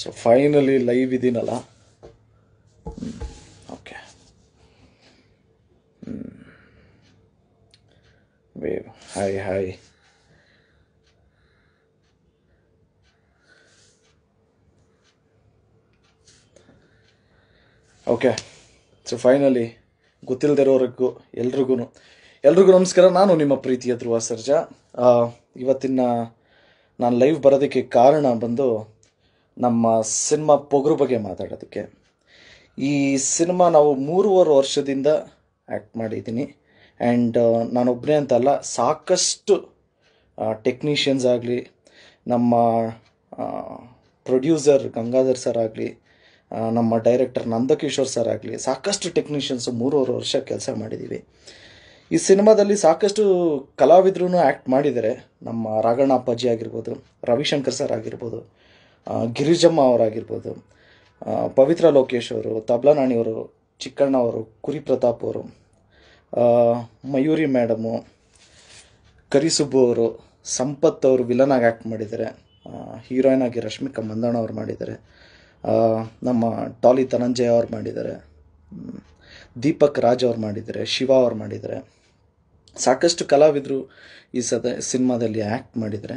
so finally live ಇದೀನಲ್ಲ okay wave hi hi okay so finally ಗೊತ್ತಿಲ್ಲದಿರೋರಿಗೂ ಎಲ್ರಿಗೂ ಎಲ್ರಿಗೂ ನಮಸ್ಕಾರ ನಾನು ನಿಮ್ಮ ಪ್ರೀತಿಯ ಧ್ರುವ ಸರ್ಜಾ ಇವತ್ತಿನ ನಾನು ಲೈವ್ ಬರೋದಕ್ಕೆ ಕಾರಣ ಬಂದು ನಮ್ಮ ಸಿನಿಮಾ ಪೊಗರು ಬಗ್ಗೆ ಮಾತಾಡೋದಕ್ಕೆ ಈ ಸಿನಿಮಾ ನಾವು ಮೂರುವರೆ ವರ್ಷದಿಂದ ಆ್ಯಕ್ಟ್ ಮಾಡಿದ್ದೀನಿ ಆ್ಯಂಡ್ ನಾನೊಬ್ಬನೇ ಅಂತಲ್ಲ ಸಾಕಷ್ಟು ಟೆಕ್ನಿಷಿಯನ್ಸ್ ಆಗಲಿ ನಮ್ಮ ಪ್ರೊಡ್ಯೂಸರ್ ಗಂಗಾಧರ್ ಸರ್ ಆಗಲಿ ನಮ್ಮ ಡೈರೆಕ್ಟರ್ ನಂದಕಿಶೋರ್ ಸರ್ ಆಗಲಿ ಸಾಕಷ್ಟು ಟೆಕ್ನಿಷಿಯನ್ಸು ಮೂರುವರೆ ವರ್ಷ ಕೆಲಸ ಮಾಡಿದ್ದೀವಿ ಈ ಸಿನಿಮಾದಲ್ಲಿ ಸಾಕಷ್ಟು ಕಲಾವಿದ್ರೂ ಆ್ಯಕ್ಟ್ ಮಾಡಿದರೆ ನಮ್ಮ ರಾಘಣ್ಣ ಅಪ್ಪಾಜಿ ಆಗಿರ್ಬೋದು ರವಿಶಂಕರ್ ಸರ್ ಆಗಿರ್ಬೋದು ಗಿರಿಜಮ್ಮ ಅವರಾಗಿರ್ಬೋದು ಪವಿತ್ರ ಲೋಕೇಶ್ ಅವರು ತಬ್ಲಾನಾಣಿಯವರು ಚಿಕ್ಕಣ್ಣ ಅವರು ಕುರಿ ಪ್ರತಾಪ್ ಅವರು ಮಯೂರಿ ಮೇಡಮು ಕರಿಸುಬ್ಬು ಅವರು ಸಂಪತ್ ಅವರು ವಿಲನ್ ಆಗಿ ಆ್ಯಕ್ಟ್ ಮಾಡಿದ್ದಾರೆ ಹೀರೋಯಿನ್ ಆಗಿ ರಶ್ಮಿಕಾ ಮಂದಣ್ಣ ಅವ್ರು ಮಾಡಿದ್ದಾರೆ ನಮ್ಮ ಟಾಲಿ ಧನಂಜಯ ಅವ್ರು ಮಾಡಿದ್ದಾರೆ ದೀಪಕ್ ರಾಜ್ ಅವ್ರು ಮಾಡಿದ್ದಾರೆ ಶಿವ ಅವ್ರು ಮಾಡಿದ್ದಾರೆ ಸಾಕಷ್ಟು ಕಲಾವಿದರು ಈ ಸದ ಸಿನಿಮಾದಲ್ಲಿ ಆ್ಯಕ್ಟ್ ಮಾಡಿದ್ದಾರೆ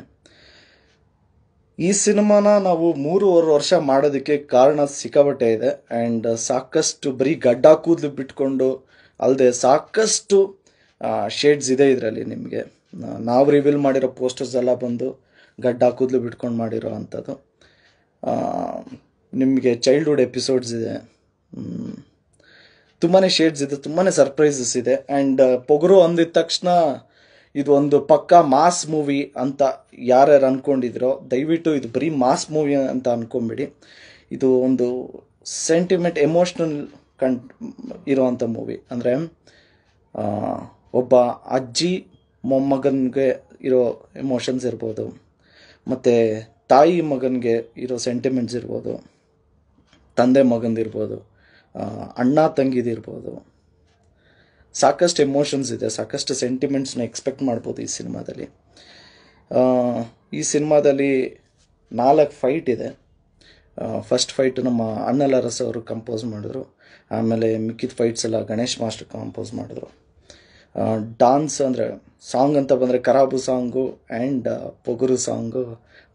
ಈ ಸಿನಿಮಾನ ನಾವು ಮೂರುವರೆ ವರ್ಷ ಮಾಡೋದಕ್ಕೆ ಕಾರಣ ಸಿಕ್ಕಾಪಟ್ಟೆ ಇದೆ ಆ್ಯಂಡ್ uh, ಸಾಕಷ್ಟು ಬರೀ ಗಡ್ಡ ಕೂದಲು ಬಿಟ್ಕೊಂಡು ಅಲ್ಲದೆ ಸಾಕಷ್ಟು ಶೇಡ್ಸ್ ಇದೆ ಇದರಲ್ಲಿ ನಿಮಗೆ ನಾವು ರಿವೀಲ್ ಮಾಡಿರೋ ಪೋಸ್ಟರ್ಸ್ ಎಲ್ಲ ಬಂದು ಗಡ್ಡ ಕೂದಲು ಬಿಟ್ಕೊಂಡು ಮಾಡಿರೋ ಅಂಥದ್ದು ನಿಮಗೆ ಚೈಲ್ಡ್ಹುಡ್ ಎಪಿಸೋಡ್ಸ್ ಇದೆ ತುಂಬಾ ಶೇಡ್ಸ್ ಇದೆ ತುಂಬಾ ಸರ್ಪ್ರೈಸಸ್ ಇದೆ ಆ್ಯಂಡ್ uh, ಪೊಗರು ಅಂದಿದ ತಕ್ಷಣ ಇದು ಒಂದು ಪಕ್ಕಾ ಮಾಸ್ ಮೂವಿ ಅಂತ ಯಾರ್ಯಾರು ಅಂದ್ಕೊಂಡಿದ್ರೋ ದಯವಿಟ್ಟು ಇದು ಬರೀ ಮಾಸ್ ಮೂವಿ ಅಂತ ಅಂದ್ಕೊಂಬಿಡಿ ಇದು ಒಂದು ಸೆಂಟಿಮೆಂಟ್ ಎಮೋಷ್ನಲ್ ಕಂಡ್ ಇರೋವಂಥ ಮೂವಿ ಅಂದರೆ ಒಬ್ಬ ಅಜ್ಜಿ ಮೊಮ್ಮಗನಿಗೆ ಇರೋ ಎಮೋಷನ್ಸ್ ಇರ್ಬೋದು ಮತ್ತು ತಾಯಿ ಮಗನಿಗೆ ಇರೋ ಸೆಂಟಿಮೆಂಟ್ಸ್ ಇರ್ಬೋದು ತಂದೆ ಮಗಂದಿರ್ಬೋದು ಅಣ್ಣ ತಂಗಿದಿರ್ಬೋದು ಸಾಕಷ್ಟು ಎಮೋಷನ್ಸ್ ಇದೆ ಸಾಕಷ್ಟು ಸೆಂಟಿಮೆಂಟ್ಸ್ನ ಎಕ್ಸ್ಪೆಕ್ಟ್ ಮಾಡ್ಬೋದು ಈ ಸಿನಿಮಾದಲ್ಲಿ ಈ ಸಿನಿಮಾದಲ್ಲಿ ನಾಲ್ಕು ಫೈಟ್ ಇದೆ ಫಸ್ಟ್ ಫೈಟ್ ನಮ್ಮ ರಸ ಅವರು ಕಂಪೋಸ್ ಮಾಡಿದ್ರು ಆಮೇಲೆ ಮಿಕ್ಕಿದ ಫೈಟ್ಸ್ ಎಲ್ಲ ಗಣೇಶ್ ಮಾಸ್ಟರ್ ಕಂಪೋಸ್ ಮಾಡಿದ್ರು ಡಾನ್ಸ್ ಅಂದರೆ ಸಾಂಗ್ ಅಂತ ಬಂದರೆ Karabu song and Pogaru song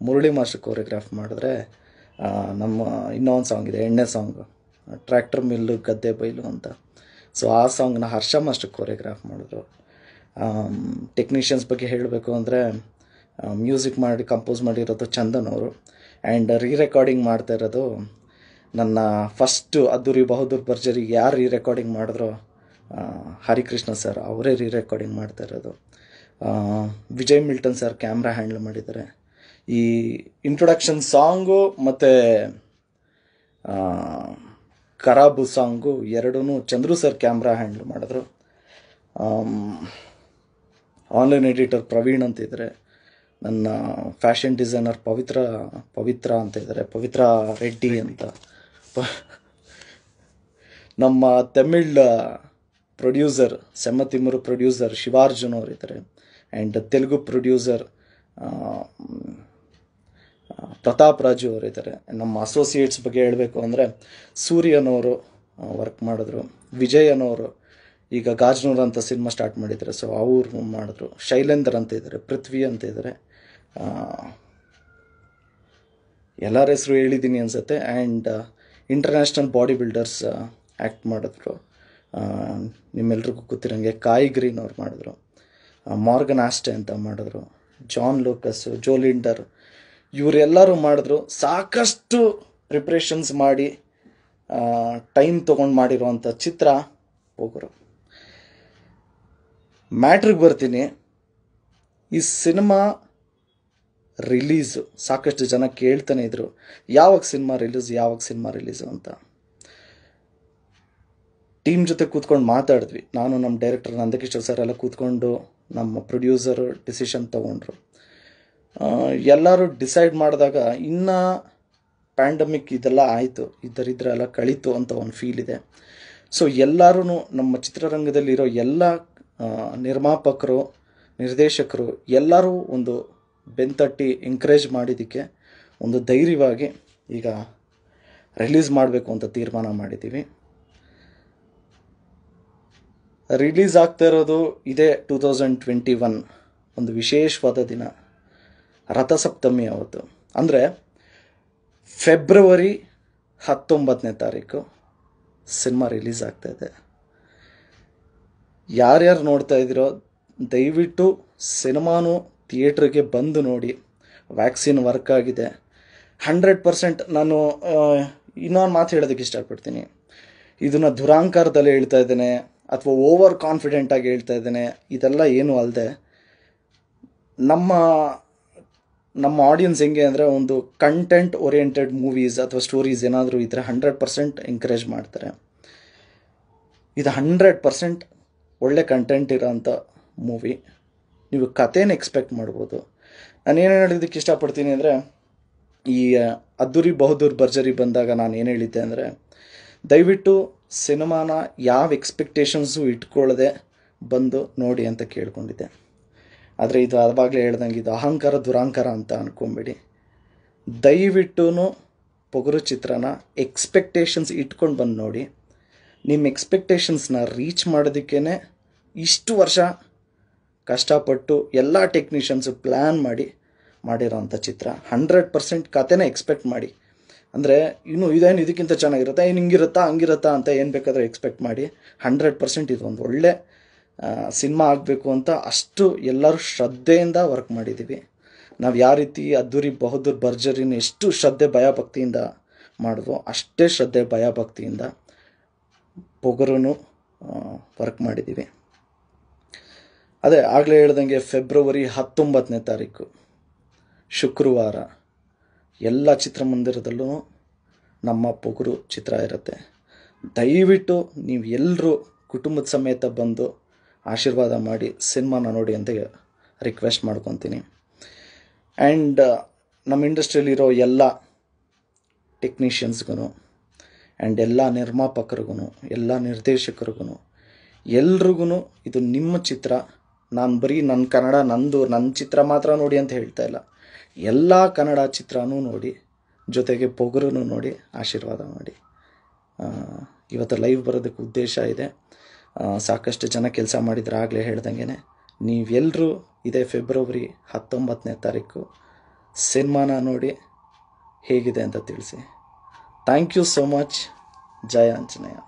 Murali master choreograph ಮಾಡಿದ್ರೆ ನಮ್ಮ ಇನ್ನೊಂದು ಸಾಂಗ್ ಇದೆ ಎಣ್ಣೆ ಸಾಂಗು ಟ್ರ್ಯಾಕ್ಟರ್ ಮಿಲ್ಲು ಗದ್ದೆ ಬೈಲು ಅಂತ ಸೊ ಆ ಸಾಂಗ್ನ ಹರ್ಷಮ್ ಅಷ್ಟು ಕೊರಿಯೋಗ್ರಾಫ್ ಮಾಡಿದ್ರು ಟೆಕ್ನಿಷಿಯನ್ಸ್ um, ಬಗ್ಗೆ ಹೇಳಬೇಕು ಅಂದರೆ ಮ್ಯೂಸಿಕ್ um, ಮಾಡಿ ಕಂಪೋಸ್ ಮಾಡಿರೋದು ಚಂದನ್ ಅವರು ಆ್ಯಂಡ್ ರೀ ರೆಕಾರ್ಡಿಂಗ್ ಮಾಡ್ತಾ ಇರೋದು ನನ್ನ ಫಸ್ಟು ಅದ್ದೂರಿ ಬಹದ್ದೂರ್ ಭರ್ಜರಿ ಯಾರು ರೀ ರೆಕಾರ್ಡಿಂಗ್ ಮಾಡಿದ್ರು ಹರಿಕೃಷ್ಣ ಸರ್ ಅವರೇ ರೀ ರೆಕಾರ್ಡಿಂಗ್ ಮಾಡ್ತಾ ಇರೋದು Vijay Milton sir camera handle ಮಾಡಿದ್ದಾರೆ ಈ ಇಂಟ್ರೊಡಕ್ಷನ್ ಸಾಂಗು ಮತ್ತು ಕರಾಬು ಸಾಂಗು ಎರಡೂ ಚಂದ್ರು ಸರ್ ಕ್ಯಾಮ್ರಾ ಹ್ಯಾಂಡಲ್ ಮಾಡಿದ್ರು ಆನ್ಲೈನ್ ಎಡಿಟರ್ ಪ್ರವೀಣ್ ಅಂತ ಇದ್ದಾರೆ ನನ್ನ ಫ್ಯಾಷನ್ ಡಿಸೈನರ್ ಪವಿತ್ರ ಪವಿತ್ರ ಅಂತ ಇದ್ದಾರೆ ಪವಿತ್ರ ರೆಡ್ಡಿ ಅಂತ ನಮ್ಮ ತಮಿಳ್ ಪ್ರೊಡ್ಯೂಸರ್ ಸೆಮ್ಮತಿಮುರು ಪ್ರೊಡ್ಯೂಸರ್ ಶಿವಾರ್ಜುನ್ ಅವರಿದ್ದಾರೆ ಆ್ಯಂಡ್ ತೆಲುಗು ಪ್ರೊಡ್ಯೂಸರ್ ಪ್ರತಾಪ್ ರಾಜು ಅವರಿದ್ದಾರೆ ನಮ್ಮ ಅಸೋಸಿಯೇಟ್ಸ್ ಬಗ್ಗೆ ಹೇಳಬೇಕು ಅಂದರೆ ಸೂರ್ಯನವರು ವರ್ಕ್ ಮಾಡಿದ್ರು ವಿಜಯನವರು ಈಗ ಗಾಜ್ನೂರ್ ಅಂತ ಸಿನಿಮಾ ಸ್ಟಾರ್ಟ್ ಮಾಡಿದ್ದಾರೆ ಸೊ ಅವರು ಮಾಡಿದ್ರು ಶೈಲೇಂದ್ರ ಅಂತ ಇದ್ದಾರೆ ಪೃಥ್ವಿ ಅಂತ ಇದ್ದಾರೆ ಎಲ್ಲರ ಹೆಸರು ಹೇಳಿದ್ದೀನಿ ಅನಿಸುತ್ತೆ and international body builders act ಮಾಡಿದ್ರು ನಿಮ್ಮೆಲ್ರಿಗೂ ಗೊತ್ತಿರೋಂಗೆ ಕಾಯಿ ಗ್ರೀನ್ ಅವ್ರು ಮಾಡಿದ್ರು ಮಾರ್ಗನ್ ಆಸ್ಟೆ ಅಂತ ಮಾಡಿದ್ರು ಜಾನ್ ಲೋಕಸ್ ಜೋಲಿಂಡರ್ ಇವರೆಲ್ಲರೂ ಮಾಡಿದ್ರು ಸಾಕಷ್ಟು ಪ್ರಿಪ್ರೇಷನ್ಸ್ ಮಾಡಿ ಟೈಮ್ ತೊಗೊಂಡು ಮಾಡಿರುವಂಥ ಚಿತ್ರ ಹೋಗೋರು ಮ್ಯಾಟ್ರಿಗೆ ಬರ್ತೀನಿ ಈ ಸಿನಿಮಾ ರಿಲೀಸು ಸಾಕಷ್ಟು ಜನ ಕೇಳ್ತಾನೆ ಇದ್ರು ಯಾವಾಗ ಸಿನಿಮಾ ರಿಲೀಸ್ ಯಾವಾಗ ಸಿನಿಮಾ ರಿಲೀಸು ಅಂತ ಟೀಮ್ ಜೊತೆ ಕೂತ್ಕೊಂಡು ಮಾತಾಡಿದ್ವಿ ನಾನು ನಮ್ಮ ಡೈರೆಕ್ಟರ್ ನಂದಕಿಶೋರ್ ಸರ್ ಎಲ್ಲ ಕೂತ್ಕೊಂಡು ನಮ್ಮ ಪ್ರೊಡ್ಯೂಸರು ಡಿಸಿಷನ್ ತೊಗೊಂಡ್ರು ಎಲ್ಲರೂ ಡಿಸೈಡ್ ಮಾಡಿದಾಗ ಇನ್ನೂ ಪ್ಯಾಂಡಮಿಕ್ ಇದೆಲ್ಲ ಆಯಿತು ಇದ್ದರಿದ್ರೆ ಎಲ್ಲ ಕಳೀತು ಅಂತ ಒಂದು ಫೀಲ್ ಇದೆ ಸೊ ಎಲ್ಲರೂ ನಮ್ಮ ಚಿತ್ರರಂಗದಲ್ಲಿರೋ ಎಲ್ಲ ನಿರ್ಮಾಪಕರು ನಿರ್ದೇಶಕರು ಎಲ್ಲರೂ ಒಂದು ಬೆಂತಟ್ಟಿ ಎಂಕರೇಜ್ ಮಾಡಿದ್ದಕ್ಕೆ ಒಂದು ಧೈರ್ಯವಾಗಿ ಈಗ ರಿಲೀಸ್ ಮಾಡಬೇಕು ಅಂತ ತೀರ್ಮಾನ ಮಾಡಿದ್ದೀವಿ ರಿಲೀಸ್ ಆಗ್ತಾ ಇರೋದು ಇದೇ ಟೂ ತೌಸಂಡ್ ಟ್ವೆಂಟಿ ಒನ್ ಒಂದು ವಿಶೇಷವಾದ ದಿನ ರಥಸಪ್ತಮಿ ಅವತ್ತು ಅಂದರೆ ಫೆಬ್ರವರಿ ಹತ್ತೊಂಬತ್ತನೇ ತಾರೀಕು ಸಿನಿಮಾ ರಿಲೀಸ್ ಆಗ್ತಾಯಿದೆ ಯಾರ್ಯಾರು ನೋಡ್ತಾ ಇದ್ದೀರೋ ದಯವಿಟ್ಟು ಸಿನಿಮಾನು ಥಿಯೇಟ್ರಿಗೆ ಬಂದು ನೋಡಿ ವ್ಯಾಕ್ಸಿನ್ ವರ್ಕ್ ಆಗಿದೆ ಹಂಡ್ರೆಡ್ ಪರ್ಸೆಂಟ್ ನಾನು ಇನ್ನೊಂದು ಮಾತು ಹೇಳೋದಕ್ಕೆ ಇಷ್ಟಪಡ್ತೀನಿ ಇದನ್ನು ದುರಾಂಕಾರದಲ್ಲಿ ಹೇಳ್ತಾ ಇದ್ದೇನೆ ಅಥವಾ ಓವರ್ ಕಾನ್ಫಿಡೆಂಟಾಗಿ ಹೇಳ್ತಾ ಇದ್ದೇನೆ ಇದೆಲ್ಲ ಏನೂ ಅಲ್ಲದೆ ನಮ್ಮ ನಮ್ಮ ಆಡಿಯನ್ಸ್ ಹೆಂಗೆ ಅಂದರೆ ಒಂದು ಕಂಟೆಂಟ್ ಓರಿಯೆಂಟೆಡ್ ಮೂವೀಸ್ ಅಥವಾ ಸ್ಟೋರೀಸ್ ಏನಾದರೂ ಈ ಹಂಡ್ರೆಡ್ ಪರ್ಸೆಂಟ್ ಎಂಕರೇಜ್ ಮಾಡ್ತಾರೆ ಇದು ಹಂಡ್ರೆಡ್ ಪರ್ಸೆಂಟ್ ಒಳ್ಳೆ ಕಂಟೆಂಟ್ ಇರೋಂಥ ಮೂವಿ ನೀವು ಕಥೆನ ಎಕ್ಸ್ಪೆಕ್ಟ್ ಮಾಡ್ಬೋದು ನಾನೇನು ಹೇಳೋದಕ್ಕೆ ಇಷ್ಟಪಡ್ತೀನಿ ಅಂದರೆ ಈ ಅದ್ದೂರಿ ಬಹದ್ದೂರ್ ಭರ್ಜರಿ ಬಂದಾಗ ನಾನು ಏನು ಹೇಳಿದ್ದೆ ಅಂದರೆ ದಯವಿಟ್ಟು ಸಿನಿಮಾನ ಯಾವ ಎಕ್ಸ್ಪೆಕ್ಟೇಷನ್ಸು ಇಟ್ಕೊಳ್ಳದೆ ಬಂದು ನೋಡಿ ಅಂತ ಕೇಳ್ಕೊಂಡಿದ್ದೆ ಆದರೆ ಇದು ಅದಾಗಲೇ ಹೇಳ್ದಂಗೆ ಇದು ಅಹಂಕಾರ ದುರಾಂಕಾರ ಅಂತ ಅಂದ್ಕೊಂಬೇಡಿ ದಯವಿಟ್ಟು ಪೊಗರು ಚಿತ್ರನ ಎಕ್ಸ್ಪೆಕ್ಟೇಷನ್ಸ್ ಇಟ್ಕೊಂಡು ಬಂದು ನೋಡಿ ನಿಮ್ಮ ಎಕ್ಸ್ಪೆಕ್ಟೇಷನ್ಸ್ನ ರೀಚ್ ಮಾಡೋದಕ್ಕೇ ಇಷ್ಟು ವರ್ಷ ಕಷ್ಟಪಟ್ಟು ಎಲ್ಲ ಟೆಕ್ನಿಷಿಯನ್ಸು ಪ್ಲ್ಯಾನ್ ಮಾಡಿ ಮಾಡಿರೋಂಥ ಚಿತ್ರ ಹಂಡ್ರೆಡ್ ಪರ್ಸೆಂಟ್ ಕತೆನೇ ಎಕ್ಸ್ಪೆಕ್ಟ್ ಮಾಡಿ ಅಂದರೆ ಇನ್ನು ಇದೇನು ಇದಕ್ಕಿಂತ ಚೆನ್ನಾಗಿರುತ್ತಾ ಏನು ಹಿಂಗಿರುತ್ತಾ ಹಂಗಿರುತ್ತಾ ಅಂತ ಏನು ಬೇಕಾದರೂ ಎಕ್ಸ್ಪೆಕ್ಟ್ ಮಾಡಿ ಹಂಡ್ರೆಡ್ ಪರ್ಸೆಂಟ್ ಇದೊಂದು ಒಳ್ಳೆ ಸಿನಿಮಾ ಆಗಬೇಕು ಅಂತ ಅಷ್ಟು ಎಲ್ಲರೂ ಶ್ರದ್ಧೆಯಿಂದ ವರ್ಕ್ ಮಾಡಿದ್ದೀವಿ ನಾವು ಯಾವ ರೀತಿ ಅದ್ದೂರಿ ಬಹದ್ದೂರ್ ಭರ್ಜರಿನ ಎಷ್ಟು ಶ್ರದ್ಧೆ ಭಯಭಕ್ತಿಯಿಂದ ಮಾಡಿದ್ವೋ ಅಷ್ಟೇ ಶ್ರದ್ಧೆ ಭಯಭಕ್ತಿಯಿಂದ ಪೊಗರುನು ವರ್ಕ್ ಮಾಡಿದ್ದೀವಿ ಅದೇ ಆಗಲೇ ಹೇಳ್ದಂಗೆ ಫೆಬ್ರವರಿ ಹತ್ತೊಂಬತ್ತನೇ ತಾರೀಕು ಶುಕ್ರವಾರ ಎಲ್ಲ ಚಿತ್ರಮಂದಿರದಲ್ಲೂ ನಮ್ಮ ಪೊಗರು ಚಿತ್ರ ಇರುತ್ತೆ ದಯವಿಟ್ಟು ನೀವು ಎಲ್ಲರೂ ಕುಟುಂಬದ ಸಮೇತ ಬಂದು ಆಶೀರ್ವಾದ ಮಾಡಿ ಸಿನಿಮಾನ ನೋಡಿ ಅಂತ ರಿಕ್ವೆಸ್ಟ್ ಮಾಡ್ಕೊತೀನಿ ಆ್ಯಂಡ್ uh, ನಮ್ಮ ಇಂಡಸ್ಟ್ರಿಯಲ್ಲಿರೋ ಎಲ್ಲ ಟೆಕ್ನಿಷಿಯನ್ಸ್ಗೂ ಆ್ಯಂಡ್ ಎಲ್ಲ ನಿರ್ಮಾಪಕರಿಗೂ ಎಲ್ಲ ನಿರ್ದೇಶಕರಿಗೂ ಎಲ್ರಿಗೂ ಇದು ನಿಮ್ಮ ಚಿತ್ರ ನಾನು ಬರೀ ನನ್ನ ಕನ್ನಡ ನಂದು ನನ್ನ ಚಿತ್ರ ಮಾತ್ರ ನೋಡಿ ಅಂತ ಹೇಳ್ತಾ ಇಲ್ಲ ಎಲ್ಲ ಕನ್ನಡ ಚಿತ್ರನೂ ನೋಡಿ ಜೊತೆಗೆ ಪೊಗರೂ ನೋಡಿ ಆಶೀರ್ವಾದ ಮಾಡಿ ಇವತ್ತು ಲೈವ್ ಬರೋದಕ್ಕೆ ಉದ್ದೇಶ ಇದೆ ಸಾಕಷ್ಟು ಜನ ಕೆಲಸ ಮಾಡಿದ್ರೆ ಆಗಲೇ ಹೇಳ್ದಂಗೆ ನೀವೆಲ್ಲರೂ ಇದೇ ಫೆಬ್ರವರಿ ಹತ್ತೊಂಬತ್ತನೇ ತಾರೀಕು ಸಿನಿಮಾನ ನೋಡಿ ಹೇಗಿದೆ ಅಂತ ತಿಳಿಸಿ thank you so much Jaya Anjaneya